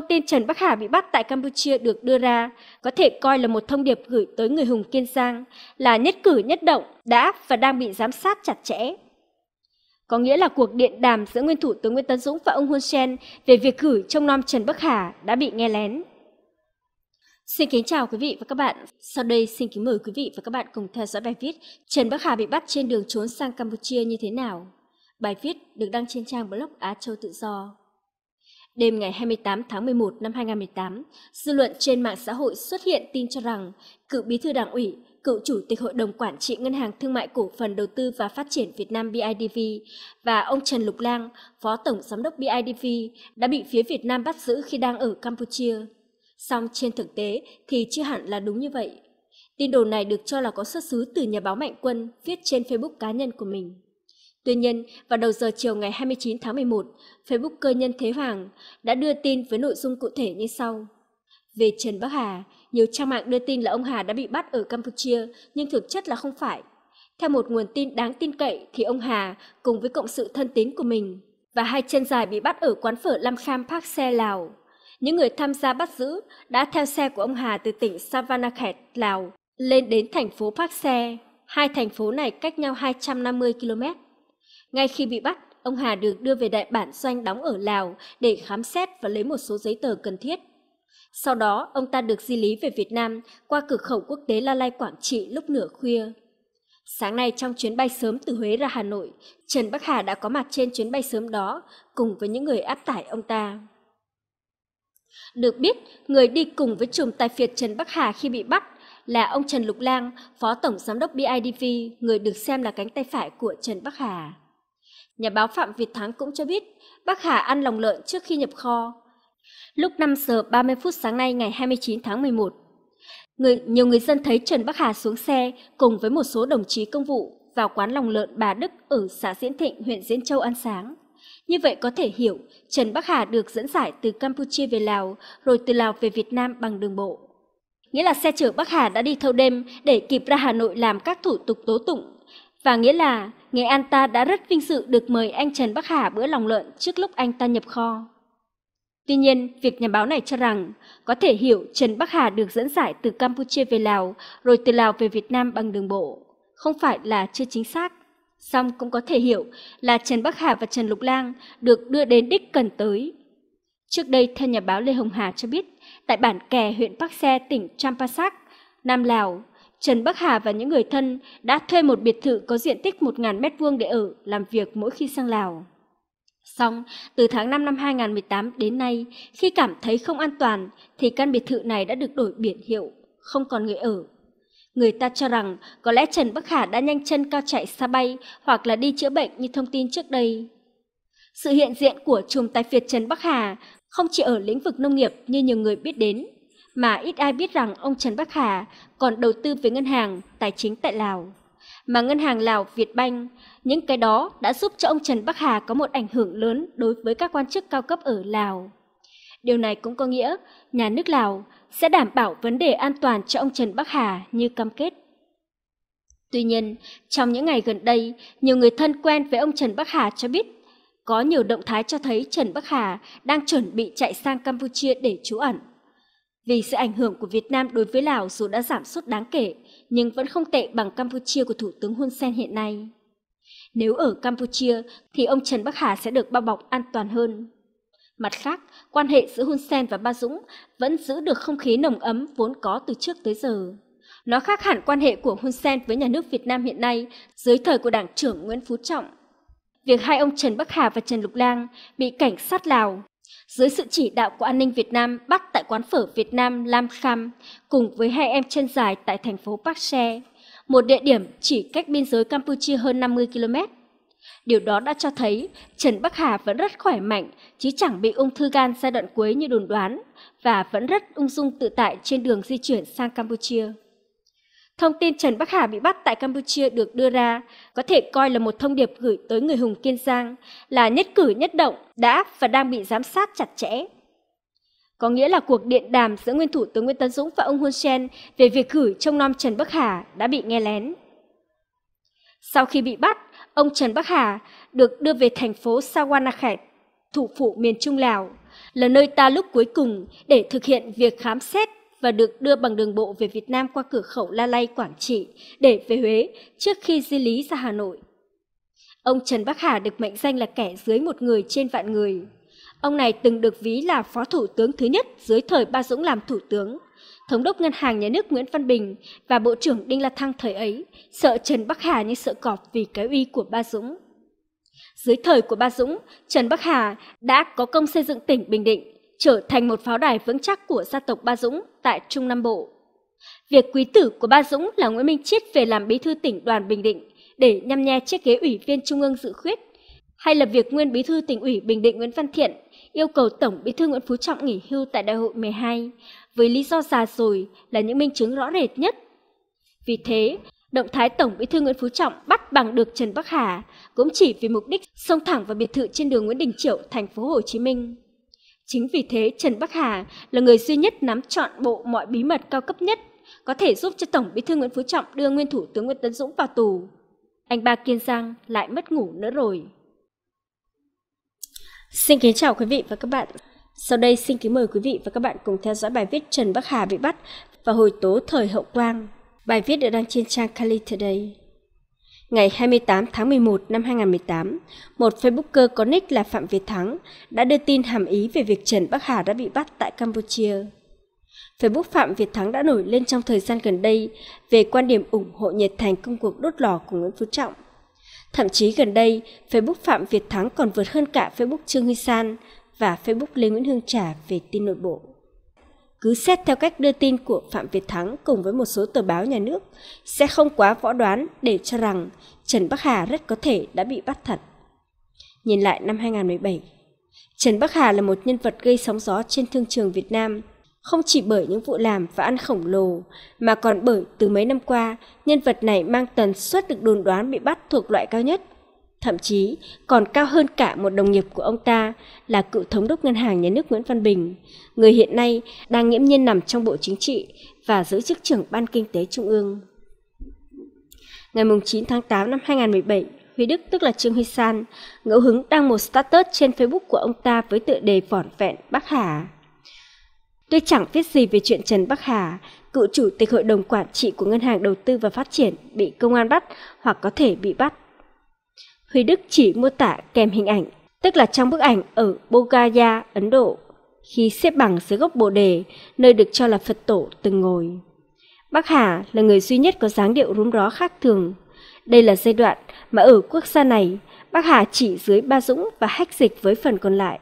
Thông tin Trần Bắc Hà bị bắt tại Campuchia được đưa ra có thể coi là một thông điệp gửi tới người hùng Kiên Giang là nhất cử nhất động đã và đang bị giám sát chặt chẽ. Có nghĩa là cuộc điện đàm giữa nguyên thủ tướng Nguyễn Tấn Dũng và ông Hun Sen về việc gửi Trong nom Trần Bắc Hà đã bị nghe lén. Xin kính chào quý vị và các bạn. Sau đây xin kính mời quý vị và các bạn cùng theo dõi bài viết Trần Bắc Hà bị bắt trên đường trốn sang Campuchia như thế nào. Bài viết được đăng trên trang blog Á Châu Tự Do. Đêm ngày 28 tháng 11 năm 2018, dư luận trên mạng xã hội xuất hiện tin cho rằng cựu bí thư đảng ủy, cựu chủ tịch hội đồng quản trị Ngân hàng Thương mại Cổ phần Đầu tư và Phát triển Việt Nam BIDV và ông Trần Lục Lang, phó tổng giám đốc BIDV đã bị phía Việt Nam bắt giữ khi đang ở Campuchia. Song trên thực tế thì chưa hẳn là đúng như vậy. Tin đồn này được cho là có xuất xứ từ nhà báo Mạnh Quân viết trên Facebook cá nhân của mình. Tuy nhiên, vào đầu giờ chiều ngày 29 tháng 11, Facebooker Nhân Thế Hoàng đã đưa tin với nội dung cụ thể như sau. Về Trần Bắc Hà, nhiều trang mạng đưa tin là ông Hà đã bị bắt ở Campuchia, nhưng thực chất là không phải. Theo một nguồn tin đáng tin cậy thì ông Hà cùng với cộng sự thân tín của mình và hai chân dài bị bắt ở quán phở Lam Kham Park Xe Lào. Những người tham gia bắt giữ đã theo xe của ông Hà từ tỉnh Savanakhet, Lào, lên đến thành phố Park Xe. Hai thành phố này cách nhau 250 km. Ngay khi bị bắt, ông Hà được đưa về đại bản doanh đóng ở Lào để khám xét và lấy một số giấy tờ cần thiết. Sau đó, ông ta được di lý về Việt Nam qua cửa khẩu quốc tế La Lai Quảng Trị lúc nửa khuya. Sáng nay trong chuyến bay sớm từ Huế ra Hà Nội, Trần Bắc Hà đã có mặt trên chuyến bay sớm đó cùng với những người áp tải ông ta. Được biết, người đi cùng với chùm tài phiệt Trần Bắc Hà khi bị bắt là ông Trần Lục Lang, Phó Tổng Giám đốc BIDV, người được xem là cánh tay phải của Trần Bắc Hà. Nhà báo Phạm Việt Thắng cũng cho biết bác Hà ăn lòng lợn trước khi nhập kho. Lúc 5 giờ 30 phút sáng nay ngày 29 tháng 11, người, nhiều người dân thấy Trần Bắc Hà xuống xe cùng với một số đồng chí công vụ vào quán lòng lợn bà Đức ở xã Diễn Thịnh, huyện Diễn Châu ăn sáng. Như vậy có thể hiểu Trần Bắc Hà được dẫn giải từ Campuchia về Lào rồi từ Lào về Việt Nam bằng đường bộ. Nghĩa là xe chở Bắc Hà đã đi thâu đêm để kịp ra Hà Nội làm các thủ tục tố tụng và nghĩa là nghe anh ta đã rất vinh dự được mời anh Trần Bắc Hà bữa lòng lợn trước lúc anh ta nhập kho. Tuy nhiên, việc nhà báo này cho rằng có thể hiểu Trần Bắc Hà được dẫn giải từ Campuchia về Lào rồi từ Lào về Việt Nam bằng đường bộ, không phải là chưa chính xác. Song cũng có thể hiểu là Trần Bắc Hà và Trần Lục Lang được đưa đến đích cần tới. Trước đây, theo nhà báo Lê Hồng Hà cho biết, tại bản kè huyện Park Xe, tỉnh Champasak, Nam Lào, Trần Bắc Hà và những người thân đã thuê một biệt thự có diện tích 1.000 m2 để ở, làm việc mỗi khi sang Lào. Xong, từ tháng 5 năm 2018 đến nay, khi cảm thấy không an toàn thì căn biệt thự này đã được đổi biển hiệu, không còn người ở. Người ta cho rằng có lẽ Trần Bắc Hà đã nhanh chân cao chạy xa bay hoặc là đi chữa bệnh như thông tin trước đây. Sự hiện diện của chùm tài phiệt Trần Bắc Hà không chỉ ở lĩnh vực nông nghiệp như nhiều người biết đến, mà ít ai biết rằng ông Trần Bắc Hà còn đầu tư với ngân hàng tài chính tại Lào. Mà ngân hàng Lào Việt Banh, những cái đó đã giúp cho ông Trần Bắc Hà có một ảnh hưởng lớn đối với các quan chức cao cấp ở Lào. Điều này cũng có nghĩa nhà nước Lào sẽ đảm bảo vấn đề an toàn cho ông Trần Bắc Hà như cam kết. Tuy nhiên, trong những ngày gần đây, nhiều người thân quen với ông Trần Bắc Hà cho biết có nhiều động thái cho thấy Trần Bắc Hà đang chuẩn bị chạy sang Campuchia để trú ẩn. Vì sự ảnh hưởng của Việt Nam đối với Lào dù đã giảm sút đáng kể, nhưng vẫn không tệ bằng Campuchia của Thủ tướng Hun Sen hiện nay. Nếu ở Campuchia thì ông Trần Bắc Hà sẽ được bao bọc an toàn hơn. Mặt khác, quan hệ giữa Hun Sen và Ba Dũng vẫn giữ được không khí nồng ấm vốn có từ trước tới giờ. Nó khác hẳn quan hệ của Hun Sen với nhà nước Việt Nam hiện nay dưới thời của Đảng trưởng Nguyễn Phú Trọng. Việc hai ông Trần Bắc Hà và Trần Lục Lang bị cảnh sát Lào dưới sự chỉ đạo của an ninh Việt Nam bắt tại quán phở Việt Nam Lam Kham cùng với hai em chân dài tại thành phố Park She, một địa điểm chỉ cách biên giới Campuchia hơn 50 km. Điều đó đã cho thấy Trần Bắc Hà vẫn rất khỏe mạnh chứ chẳng bị ung thư gan giai đoạn cuối như đồn đoán và vẫn rất ung dung tự tại trên đường di chuyển sang Campuchia. Thông tin Trần Bắc Hà bị bắt tại Campuchia được đưa ra có thể coi là một thông điệp gửi tới người hùng Kiên Giang là nhất cử nhất động đã và đang bị giám sát chặt chẽ. Có nghĩa là cuộc điện đàm giữa nguyên thủ tướng Nguyễn Tấn Dũng và ông Hun Sen về việc gửi trông nom Trần Bắc Hà đã bị nghe lén. Sau khi bị bắt, ông Trần Bắc Hà được đưa về thành phố Sawanakhet, thủ phủ miền Trung Lào, là nơi ta lúc cuối cùng để thực hiện việc khám xét và được đưa bằng đường bộ về Việt Nam qua cửa khẩu La Lai, Quảng Trị để về Huế trước khi di lý ra Hà Nội. Ông Trần Bắc Hà được mệnh danh là kẻ dưới một người trên vạn người. Ông này từng được ví là phó thủ tướng thứ nhất dưới thời Ba Dũng làm thủ tướng. Thống đốc Ngân hàng Nhà nước Nguyễn Văn Bình và Bộ trưởng Đinh La Thăng thời ấy sợ Trần Bắc Hà như sợ cọp vì cái uy của Ba Dũng. Dưới thời của Ba Dũng, Trần Bắc Hà đã có công xây dựng tỉnh Bình Định trở thành một pháo đài vững chắc của gia tộc Ba Dũng tại Trung Nam Bộ. Việc quý tử của Ba Dũng là Nguyễn Minh Chiết về làm bí thư tỉnh đoàn Bình Định để nhăm nhe chiếc ghế ủy viên Trung ương dự khuyết, hay là việc nguyên bí thư tỉnh ủy Bình Định Nguyễn Văn Thiện yêu cầu Tổng bí thư Nguyễn Phú Trọng nghỉ hưu tại đại hội 12 với lý do già rồi là những minh chứng rõ rệt nhất. Vì thế, động thái Tổng bí thư Nguyễn Phú Trọng bắt bằng được Trần Bắc Hà cũng chỉ vì mục đích xông thẳng vào biệt thự trên đường Nguyễn Đình Chiểu, thành phố Hồ Chí Minh. Chính vì thế Trần Bắc Hà là người duy nhất nắm trọn bộ mọi bí mật cao cấp nhất có thể giúp cho Tổng Bí thư Nguyễn Phú Trọng đưa nguyên thủ tướng Nguyễn Tấn Dũng vào tù. Anh ba Kiên Giang lại mất ngủ nữa rồi. Xin kính chào quý vị và các bạn. Sau đây xin kính mời quý vị và các bạn cùng theo dõi bài viết Trần Bắc Hà bị bắt và hồi tố thời hậu quang. Bài viết được đăng trên trang Kali Today. Ngày 28 tháng 11 năm 2018, một Facebooker có nick là Phạm Việt Thắng đã đưa tin hàm ý về việc Trần Bắc Hà đã bị bắt tại Campuchia. Facebook Phạm Việt Thắng đã nổi lên trong thời gian gần đây về quan điểm ủng hộ nhiệt thành công cuộc đốt lò của Nguyễn Phú Trọng. Thậm chí gần đây, Facebook Phạm Việt Thắng còn vượt hơn cả Facebook Trương Huy San và Facebook Lê Nguyễn Hương Trà về tin nội bộ cứ xét theo cách đưa tin của Phạm Việt Thắng cùng với một số tờ báo nhà nước, sẽ không quá võ đoán để cho rằng Trần Bắc Hà rất có thể đã bị bắt thật. Nhìn lại năm 2017, Trần Bắc Hà là một nhân vật gây sóng gió trên thương trường Việt Nam, không chỉ bởi những vụ làm và ăn khổng lồ, mà còn bởi từ mấy năm qua, nhân vật này mang tần suất được đồn đoán bị bắt thuộc loại cao nhất – thậm chí còn cao hơn cả một đồng nghiệp của ông ta là cựu thống đốc ngân hàng nhà nước Nguyễn Văn Bình, người hiện nay đang nghiễm nhiên nằm trong Bộ Chính trị và giữ chức trưởng Ban Kinh tế Trung ương. Ngày 9 tháng 8 năm 2017, Huy Đức tức là Trương Huy San, ngẫu hứng đăng một status trên Facebook của ông ta với tựa đề vỏn vẹn Bắc Hà. Tôi chẳng viết gì về chuyện Trần Bắc Hà, cựu chủ tịch hội đồng quản trị của Ngân hàng Đầu tư và Phát triển bị công an bắt hoặc có thể bị bắt. Huy Đức chỉ mô tả kèm hình ảnh, tức là trong bức ảnh ở Bogaya, Ấn Độ, khi xếp bằng dưới gốc Bồ Đề, nơi được cho là Phật tổ từng ngồi. Bác Hà là người duy nhất có dáng điệu rúm ró khác thường. Đây là giai đoạn mà ở quốc gia này, Bác Hà chỉ dưới Ba Dũng và hách dịch với phần còn lại.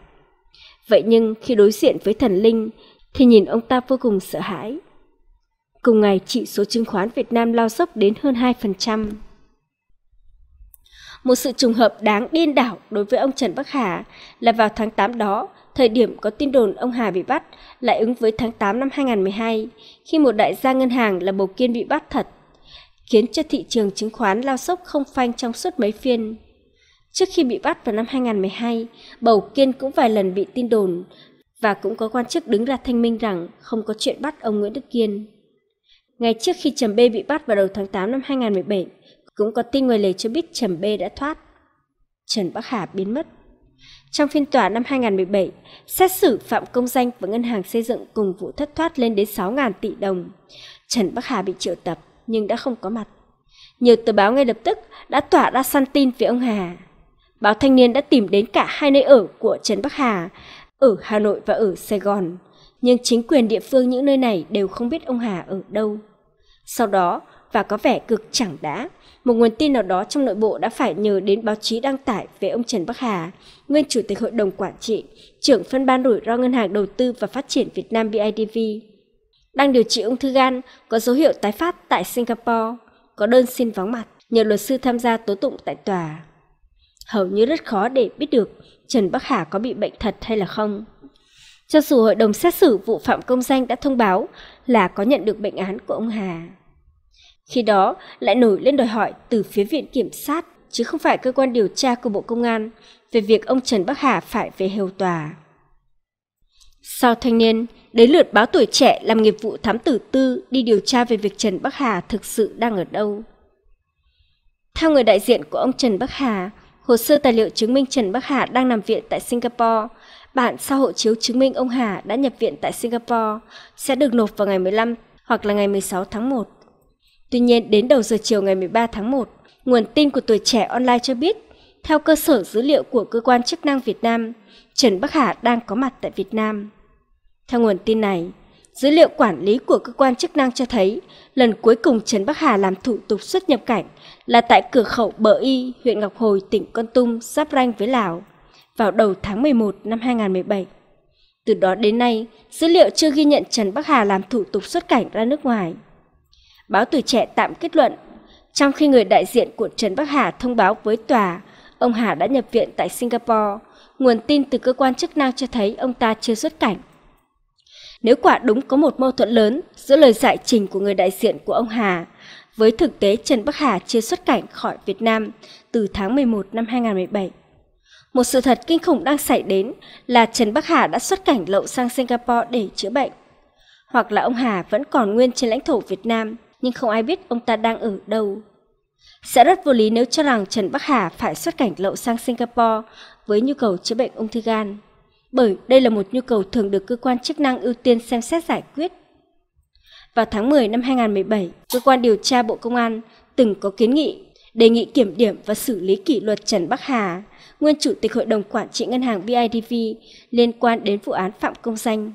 Vậy nhưng khi đối diện với thần linh, thì nhìn ông ta vô cùng sợ hãi. Cùng ngày, chỉ số chứng khoán Việt Nam lao dốc đến hơn 2%. Một sự trùng hợp đáng điên đảo đối với ông Trần Bắc Hà là vào tháng 8 đó, thời điểm có tin đồn ông Hà bị bắt lại ứng với tháng 8 năm 2012, khi một đại gia ngân hàng là Bầu Kiên bị bắt thật, khiến cho thị trường chứng khoán lao sốc không phanh trong suốt mấy phiên. Trước khi bị bắt vào năm 2012, Bầu Kiên cũng vài lần bị tin đồn và cũng có quan chức đứng ra thanh minh rằng không có chuyện bắt ông Nguyễn Đức Kiên. Ngay trước khi Trầm B bị bắt vào đầu tháng 8 năm 2017, cũng có tin ngoài lề cho biết Trầm B đã thoát. Trần Bắc Hà biến mất. Trong phiên tòa năm 2017, xét xử Phạm Công Danh và Ngân hàng Xây dựng cùng vụ thất thoát lên đến 6.000 tỷ đồng. Trần Bắc Hà bị triệu tập nhưng đã không có mặt. Nhiều tờ báo ngay lập tức đã tỏa ra săn tin về ông Hà. Báo Thanh niên đã tìm đến cả hai nơi ở của Trần Bắc Hà, ở Hà Nội và ở Sài Gòn. Nhưng chính quyền địa phương những nơi này đều không biết ông Hà ở đâu. Sau đó, và có vẻ cực chẳng đã, một nguồn tin nào đó trong nội bộ đã phải nhờ đến báo chí đăng tải về ông Trần Bắc Hà, nguyên chủ tịch hội đồng quản trị, trưởng phân ban rủi ro Ngân hàng Đầu tư và Phát triển Việt Nam BIDV, đang điều trị ung thư gan có dấu hiệu tái phát tại Singapore, có đơn xin vắng mặt, nhờ luật sư tham gia tố tụng tại tòa. Hầu như rất khó để biết được Trần Bắc Hà có bị bệnh thật hay là không. Cho dù hội đồng xét xử vụ phạm công danh đã thông báo là có nhận được bệnh án của ông Hà. Khi đó lại nổi lên đòi hỏi từ phía Viện Kiểm sát chứ không phải cơ quan điều tra của Bộ Công an về việc ông Trần Bắc Hà phải về hầu tòa. Sau thanh niên, đến lượt báo tuổi trẻ làm nghiệp vụ thám tử tư đi điều tra về việc Trần Bắc Hà thực sự đang ở đâu. Theo người đại diện của ông Trần Bắc Hà, hồ sơ tài liệu chứng minh Trần Bắc Hà đang nằm viện tại Singapore. Bản sao hộ chiếu chứng minh ông Hà đã nhập viện tại Singapore sẽ được nộp vào ngày 15 hoặc là ngày 16 tháng 1 Tuy nhiên, đến đầu giờ chiều ngày 13 tháng 1, nguồn tin của tuổi trẻ online cho biết, theo cơ sở dữ liệu của cơ quan chức năng Việt Nam, Trần Bắc Hà đang có mặt tại Việt Nam. Theo nguồn tin này, dữ liệu quản lý của cơ quan chức năng cho thấy lần cuối cùng Trần Bắc Hà làm thủ tục xuất nhập cảnh là tại cửa khẩu Bờ Y, huyện Ngọc Hồi, tỉnh Con Tum, giáp ranh với Lào, vào đầu tháng 11 năm 2017. Từ đó đến nay, dữ liệu chưa ghi nhận Trần Bắc Hà làm thủ tục xuất cảnh ra nước ngoài. Báo Tuổi Trẻ tạm kết luận, trong khi người đại diện của Trần Bắc Hà thông báo với tòa, ông Hà đã nhập viện tại Singapore, nguồn tin từ cơ quan chức năng cho thấy ông ta chưa xuất cảnh. Nếu quả đúng có một mâu thuẫn lớn giữa lời giải trình của người đại diện của ông Hà với thực tế Trần Bắc Hà chưa xuất cảnh khỏi Việt Nam từ tháng 11 năm 2017. Một sự thật kinh khủng đang xảy đến là Trần Bắc Hà đã xuất cảnh lậu sang Singapore để chữa bệnh. Hoặc là ông Hà vẫn còn nguyên trên lãnh thổ Việt Nam nhưng không ai biết ông ta đang ở đâu. Sẽ rất vô lý nếu cho rằng Trần Bắc Hà phải xuất cảnh lậu sang Singapore với nhu cầu chữa bệnh ung thư gan, bởi đây là một nhu cầu thường được cơ quan chức năng ưu tiên xem xét giải quyết. Vào tháng 10 năm 2017, cơ quan điều tra Bộ Công an từng có kiến nghị đề nghị kiểm điểm và xử lý kỷ luật Trần Bắc Hà, nguyên chủ tịch hội đồng quản trị ngân hàng BIDV liên quan đến vụ án Phạm Công Danh.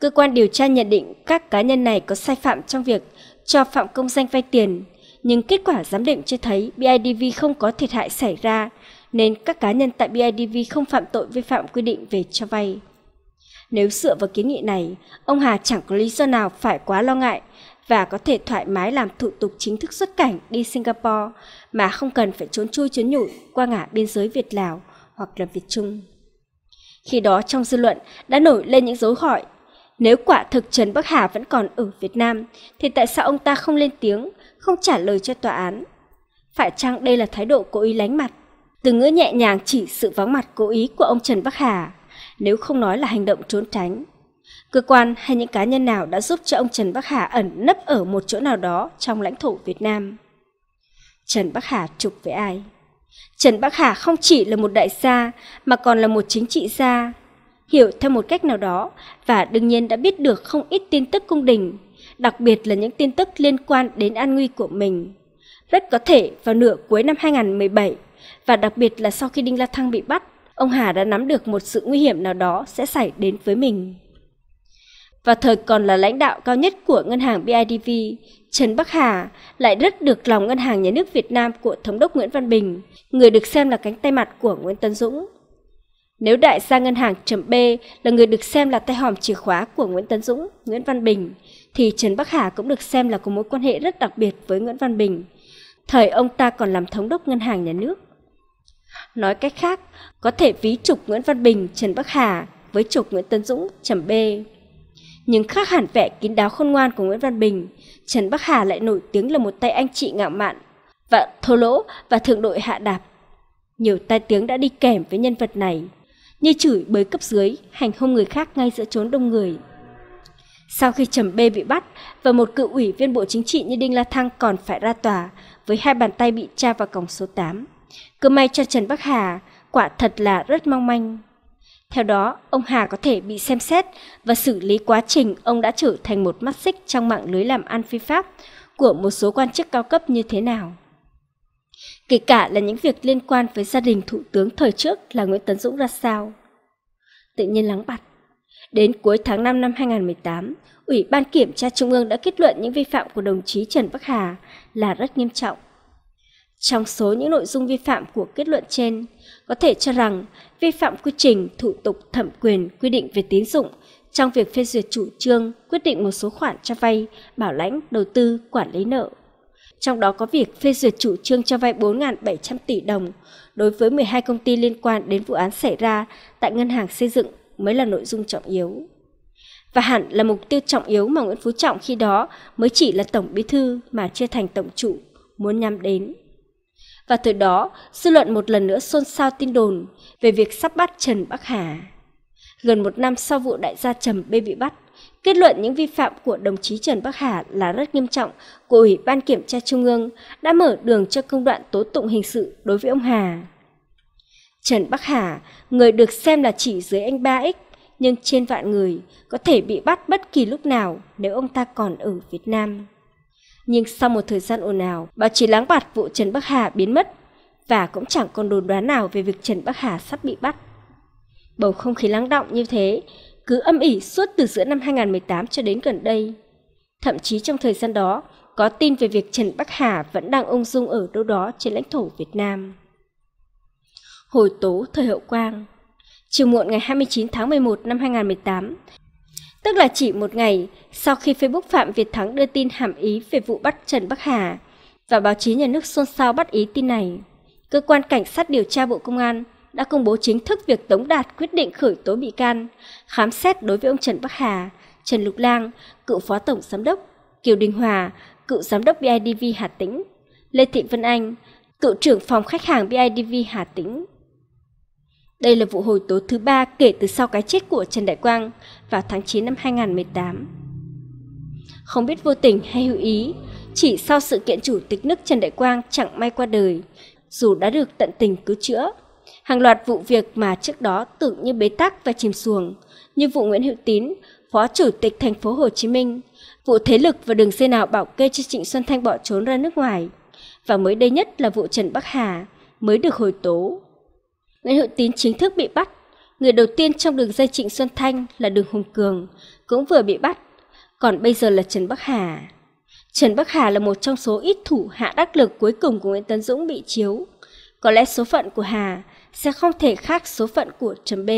Cơ quan điều tra nhận định các cá nhân này có sai phạm trong việc cho Phạm Công Danh vay tiền, nhưng kết quả giám định cho thấy BIDV không có thiệt hại xảy ra, nên các cá nhân tại BIDV không phạm tội vi phạm quy định về cho vay. Nếu dựa vào kiến nghị này, ông Hà chẳng có lý do nào phải quá lo ngại và có thể thoải mái làm thủ tục chính thức xuất cảnh đi Singapore mà không cần phải trốn chui trốn nhủi qua ngã biên giới Việt-Lào hoặc là Việt Trung. Khi đó trong dư luận đã nổi lên những dấu hỏi nếu quả thực Trần Bắc Hà vẫn còn ở Việt Nam, thì tại sao ông ta không lên tiếng, không trả lời cho tòa án? Phải chăng đây là thái độ cố ý lánh mặt? Từ ngữ nhẹ nhàng chỉ sự vắng mặt cố ý của ông Trần Bắc Hà, nếu không nói là hành động trốn tránh. Cơ quan hay những cá nhân nào đã giúp cho ông Trần Bắc Hà ẩn nấp ở một chỗ nào đó trong lãnh thổ Việt Nam? Trần Bắc Hà trục với ai? Trần Bắc Hà không chỉ là một đại gia mà còn là một chính trị gia, hiểu theo một cách nào đó và đương nhiên đã biết được không ít tin tức cung đình, đặc biệt là những tin tức liên quan đến an nguy của mình. Rất có thể vào nửa cuối năm 2017 và đặc biệt là sau khi Đinh La Thăng bị bắt, ông Hà đã nắm được một sự nguy hiểm nào đó sẽ xảy đến với mình. Và thời còn là lãnh đạo cao nhất của ngân hàng BIDV, Trần Bắc Hà lại rất được lòng ngân hàng nhà nước Việt Nam của Thống đốc Nguyễn Văn Bình, người được xem là cánh tay mặt của Nguyễn Tân Dũng. Nếu đại gia ngân hàng chấm B là người được xem là tay hòm chìa khóa của Nguyễn Tấn Dũng, Nguyễn Văn Bình, thì Trần Bắc Hà cũng được xem là có mối quan hệ rất đặc biệt với Nguyễn Văn Bình. Thời ông ta còn làm thống đốc ngân hàng nhà nước. Nói cách khác, có thể ví trục Nguyễn Văn Bình, Trần Bắc Hà với trục Nguyễn Tấn Dũng, chấm B. Nhưng khác hẳn vẻ kín đáo khôn ngoan của Nguyễn Văn Bình, Trần Bắc Hà lại nổi tiếng là một tay anh chị ngạo mạn, và thô lỗ và thượng đội hạ đạp. Nhiều tai tiếng đã đi kèm với nhân vật này như chửi bới cấp dưới, hành hung người khác ngay giữa chốn đông người. Sau khi Trầm B bị bắt và một cựu ủy viên Bộ Chính trị như Đinh La Thăng còn phải ra tòa với hai bàn tay bị tra vào cổng số 8. Cơ may cho Trần Bắc Hà quả thật là rất mong manh. Theo đó, ông Hà có thể bị xem xét và xử lý quá trình ông đã trở thành một mắt xích trong mạng lưới làm ăn phi pháp của một số quan chức cao cấp như thế nào kể cả là những việc liên quan với gia đình thủ tướng thời trước là Nguyễn Tấn Dũng ra sao. Tự nhiên lắng bặt. Đến cuối tháng 5 năm 2018, Ủy ban Kiểm tra Trung ương đã kết luận những vi phạm của đồng chí Trần Bắc Hà là rất nghiêm trọng. Trong số những nội dung vi phạm của kết luận trên, có thể cho rằng vi phạm quy trình, thủ tục, thẩm quyền quy định về tín dụng trong việc phê duyệt chủ trương, quyết định một số khoản cho vay, bảo lãnh, đầu tư, quản lý nợ, trong đó có việc phê duyệt chủ trương cho vay 4.700 tỷ đồng đối với 12 công ty liên quan đến vụ án xảy ra tại ngân hàng xây dựng mới là nội dung trọng yếu. Và hẳn là mục tiêu trọng yếu mà Nguyễn Phú Trọng khi đó mới chỉ là tổng bí thư mà chưa thành tổng chủ muốn nhắm đến. Và thời đó, dư luận một lần nữa xôn xao tin đồn về việc sắp bắt Trần Bắc Hà gần một năm sau vụ đại gia Trầm B bị bắt. Kết luận những vi phạm của đồng chí Trần Bắc Hà là rất nghiêm trọng của Ủy ban Kiểm tra Trung ương đã mở đường cho công đoạn tố tụng hình sự đối với ông Hà. Trần Bắc Hà, người được xem là chỉ dưới anh 3X, nhưng trên vạn người có thể bị bắt bất kỳ lúc nào nếu ông ta còn ở Việt Nam. Nhưng sau một thời gian ồn ào, báo chí láng bạt vụ Trần Bắc Hà biến mất và cũng chẳng còn đồn đoán nào về việc Trần Bắc Hà sắp bị bắt. Bầu không khí lắng động như thế cứ âm ỉ suốt từ giữa năm 2018 cho đến gần đây. Thậm chí trong thời gian đó, có tin về việc Trần Bắc Hà vẫn đang ung dung ở đâu đó trên lãnh thổ Việt Nam. Hồi tố thời hậu quang Chiều muộn ngày 29 tháng 11 năm 2018, tức là chỉ một ngày sau khi Facebook Phạm Việt Thắng đưa tin hàm ý về vụ bắt Trần Bắc Hà và báo chí nhà nước xôn xao bắt ý tin này, cơ quan cảnh sát điều tra Bộ Công an đã công bố chính thức việc tống đạt quyết định khởi tố bị can, khám xét đối với ông Trần Bắc Hà, Trần Lục Lang, cựu phó tổng giám đốc, Kiều Đình Hòa, cựu giám đốc BIDV Hà Tĩnh, Lê Thị Vân Anh, cựu trưởng phòng khách hàng BIDV Hà Tĩnh. Đây là vụ hồi tố thứ ba kể từ sau cái chết của Trần Đại Quang vào tháng 9 năm 2018. Không biết vô tình hay hữu ý, chỉ sau sự kiện chủ tịch nước Trần Đại Quang chẳng may qua đời, dù đã được tận tình cứu chữa, hàng loạt vụ việc mà trước đó tưởng như bế tắc và chìm xuồng, như vụ Nguyễn Hữu Tín, Phó Chủ tịch Thành phố Hồ Chí Minh, vụ thế lực và đường dây nào bảo kê cho Trịnh Xuân Thanh bỏ trốn ra nước ngoài, và mới đây nhất là vụ Trần Bắc Hà mới được hồi tố. Nguyễn Hữu Tín chính thức bị bắt, người đầu tiên trong đường dây Trịnh Xuân Thanh là Đường Hùng Cường, cũng vừa bị bắt, còn bây giờ là Trần Bắc Hà. Trần Bắc Hà là một trong số ít thủ hạ đắc lực cuối cùng của Nguyễn Tấn Dũng bị chiếu. Có lẽ số phận của Hà sẽ không thể khác số phận của chấm B.